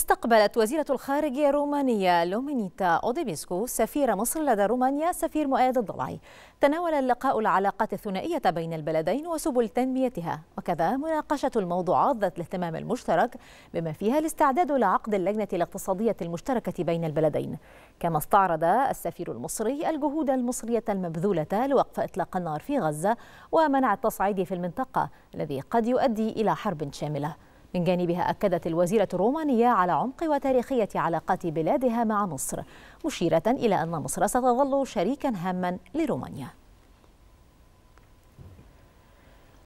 استقبلت وزيرة الخارجية الرومانية لومينيتا أوديبيسكو سفير مصر لدى رومانيا سفير مؤيد الضلعي تناول اللقاء العلاقات الثنائية بين البلدين وسبل تنميتها وكذا مناقشة الموضوعات ذات الاهتمام المشترك بما فيها الاستعداد لعقد اللجنة الاقتصادية المشتركة بين البلدين كما استعرض السفير المصري الجهود المصرية المبذولة لوقف إطلاق النار في غزة ومنع التصعيد في المنطقة الذي قد يؤدي إلى حرب شاملة من جانبها أكدت الوزيرة الرومانية على عمق وتاريخية علاقات بلادها مع مصر مشيرة إلى أن مصر ستظل شريكا هاما لرومانيا